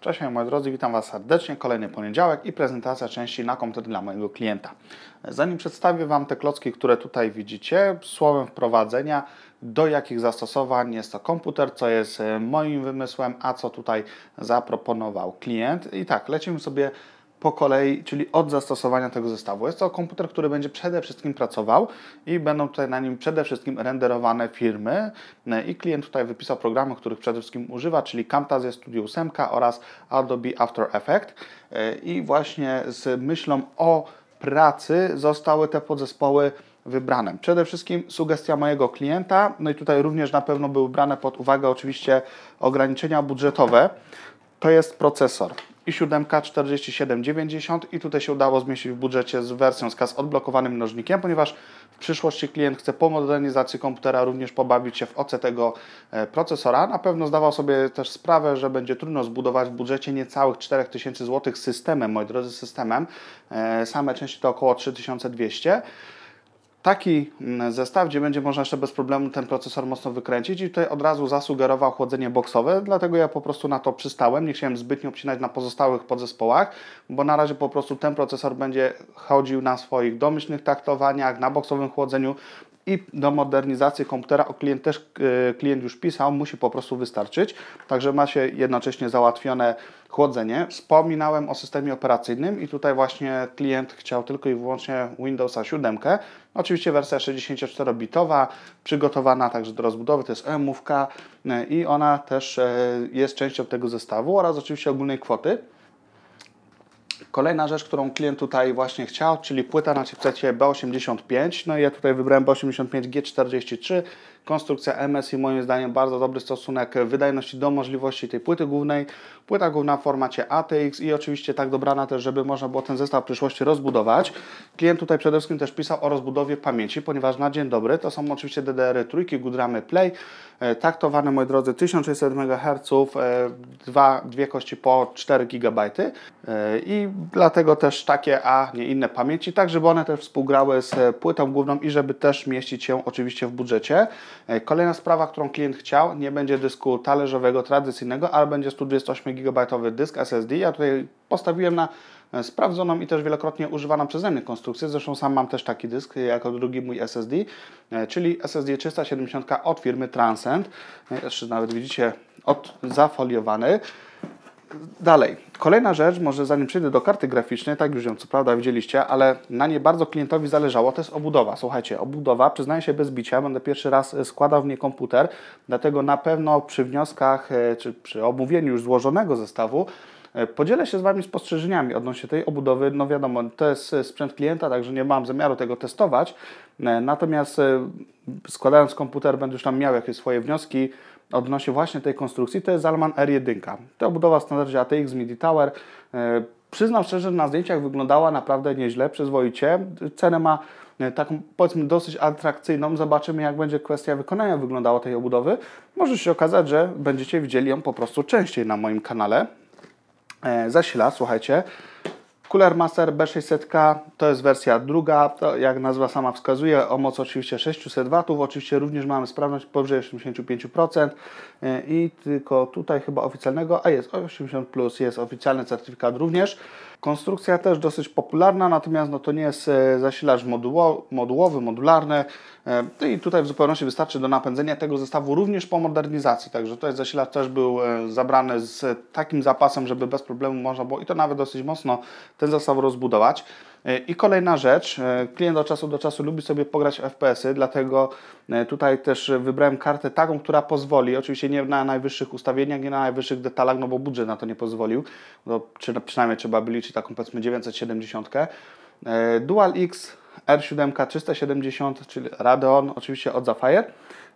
Cześć moi drodzy, witam Was serdecznie. Kolejny poniedziałek i prezentacja części na komputer dla mojego klienta. Zanim przedstawię Wam te klocki, które tutaj widzicie, słowem wprowadzenia, do jakich zastosowań jest to komputer, co jest e, moim wymysłem, a co tutaj zaproponował klient. I tak, lecimy sobie po kolei, czyli od zastosowania tego zestawu. Jest to komputer, który będzie przede wszystkim pracował i będą tutaj na nim przede wszystkim renderowane firmy i klient tutaj wypisał programy, których przede wszystkim używa, czyli Camtasia Studio 8 oraz Adobe After Effects i właśnie z myślą o pracy zostały te podzespoły wybrane. Przede wszystkim sugestia mojego klienta, no i tutaj również na pewno były brane pod uwagę oczywiście ograniczenia budżetowe, to jest procesor i 7 47,90 i tutaj się udało zmieścić w budżecie z wersją z kas odblokowanym mnożnikiem, ponieważ w przyszłości klient chce po modernizacji komputera również pobawić się w oce tego e, procesora. Na pewno zdawał sobie też sprawę, że będzie trudno zbudować w budżecie niecałych 4000 zł systemem, moi drodzy, systemem. E, same części to około 3200 zł taki mm, zestaw, gdzie będzie można jeszcze bez problemu ten procesor mocno wykręcić i tutaj od razu zasugerował chłodzenie boksowe, dlatego ja po prostu na to przystałem, nie chciałem zbytnio obcinać na pozostałych podzespołach, bo na razie po prostu ten procesor będzie chodził na swoich domyślnych taktowaniach, na boksowym chłodzeniu, i do modernizacji komputera o klient też e, klient już pisał, musi po prostu wystarczyć. Także ma się jednocześnie załatwione chłodzenie. Wspominałem o systemie operacyjnym i tutaj właśnie klient chciał tylko i wyłącznie Windowsa 7. Oczywiście wersja 64-bitowa, przygotowana także do rozbudowy, to jest EMówka e, i ona też e, jest częścią tego zestawu oraz oczywiście ogólnej kwoty. Kolejna rzecz, którą klient tutaj właśnie chciał, czyli płyta na chipsecie B85. No i ja tutaj wybrałem B85G43, konstrukcja MS i moim zdaniem bardzo dobry stosunek wydajności do możliwości tej płyty głównej. Płyta główna w formacie ATX i oczywiście tak dobrana też, żeby można było ten zestaw w przyszłości rozbudować. Klient tutaj przede wszystkim też pisał o rozbudowie pamięci, ponieważ na dzień dobry to są oczywiście DDR-y trójki, Goodramy Play, e, taktowane moi drodzy 1600 MHz, e, dwa, dwie kości po 4 GB e, i dlatego też takie, a nie inne pamięci, tak żeby one też współgrały z płytą główną i żeby też mieścić się oczywiście w budżecie. E, kolejna sprawa, którą klient chciał, nie będzie dysku talerzowego, tradycyjnego, ale będzie 128 GB dysk SSD. Ja tutaj postawiłem na e, sprawdzoną i też wielokrotnie używaną przeze mnie konstrukcję. Zresztą sam mam też taki dysk e, jako drugi mój SSD, czyli SSD 370 od firmy Transcend. Jeszcze nawet widzicie, od, zafoliowany. Dalej, kolejna rzecz, może zanim przejdę do karty graficznej, tak już ją co prawda widzieliście, ale na nie bardzo klientowi zależało, to jest obudowa. Słuchajcie, obudowa, przyznaję się bez bicia, będę pierwszy raz e, składał w niej komputer, dlatego na pewno przy wnioskach, e, czy przy omówieniu już złożonego zestawu, e, Podzielę się z Wami spostrzeżeniami odnośnie tej obudowy. No wiadomo, to jest sprzęt klienta, także nie mam zamiaru tego testować. Natomiast składając komputer, będę już tam miał jakieś swoje wnioski odnośnie właśnie tej konstrukcji to jest Zalman R1. To obudowa w standardzie ATX MIDI Tower. E, przyznam szczerze, że na zdjęciach wyglądała naprawdę nieźle, przyzwoicie. Cenę ma e, taką powiedzmy dosyć atrakcyjną. Zobaczymy jak będzie kwestia wykonania wyglądała tej obudowy. Może się okazać, że będziecie widzieli ją po prostu częściej na moim kanale. E, Zasila, słuchajcie, Cooler Master B600K to jest wersja druga, to jak nazwa sama wskazuje, o moc oczywiście 600 W, oczywiście również mamy sprawność powyżej 85% e, i tylko tutaj chyba oficjalnego, a jest 80+, plus, jest oficjalny certyfikat również. Konstrukcja też dosyć popularna, natomiast no to nie jest e, zasilacz modułowy, modularny e, no i tutaj w zupełności wystarczy do napędzenia tego zestawu również po modernizacji. Także tutaj zasilacz też był e, zabrany z takim zapasem, żeby bez problemu można było i to nawet dosyć mocno ten zestaw rozbudować. E, I kolejna rzecz, e, klient od czasu do czasu lubi sobie pograć FPS-y, dlatego e, tutaj też wybrałem kartę taką, która pozwoli, oczywiście nie na najwyższych ustawieniach, nie na najwyższych detalach, no bo budżet na to nie pozwolił, no, przynajmniej trzeba by liczyć taką powiedzmy 970, X. R7 370, czyli Radeon, oczywiście od Zafire.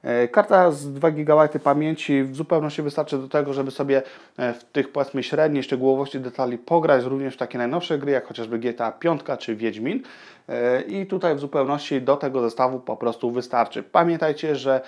E, karta z 2 GB pamięci w zupełności wystarczy do tego, żeby sobie e, w tych powiedzmy średniej szczegółowości detali pograć również w takie najnowsze gry, jak chociażby GTA 5 czy Wiedźmin. E, I tutaj w zupełności do tego zestawu po prostu wystarczy. Pamiętajcie, że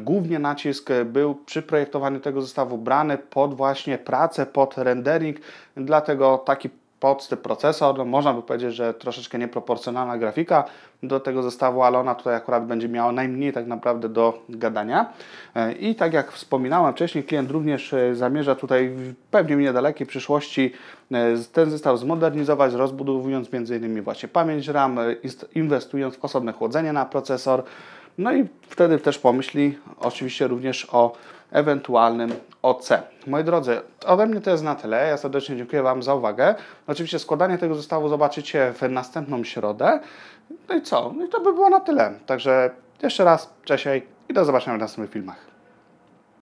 głównie nacisk był przy projektowaniu tego zestawu brany pod właśnie pracę, pod rendering, dlatego taki podstyp procesor, no można by powiedzieć, że troszeczkę nieproporcjonalna grafika do tego zestawu, ale ona tutaj akurat będzie miała najmniej tak naprawdę do gadania. E, I tak jak wspominałem wcześniej, klient również e, zamierza tutaj w pewnie niedalekiej przyszłości e, ten zestaw zmodernizować, rozbudowując m.in. właśnie pamięć RAM, inwestując w osobne chłodzenie na procesor, no i wtedy też pomyśli oczywiście również o ewentualnym OC. Moi drodzy, ode mnie to jest na tyle. Ja serdecznie dziękuję Wam za uwagę. Oczywiście składanie tego zestawu zobaczycie w następną środę. No i co? No I to by było na tyle. Także jeszcze raz, cześć i do zobaczenia w następnych filmach.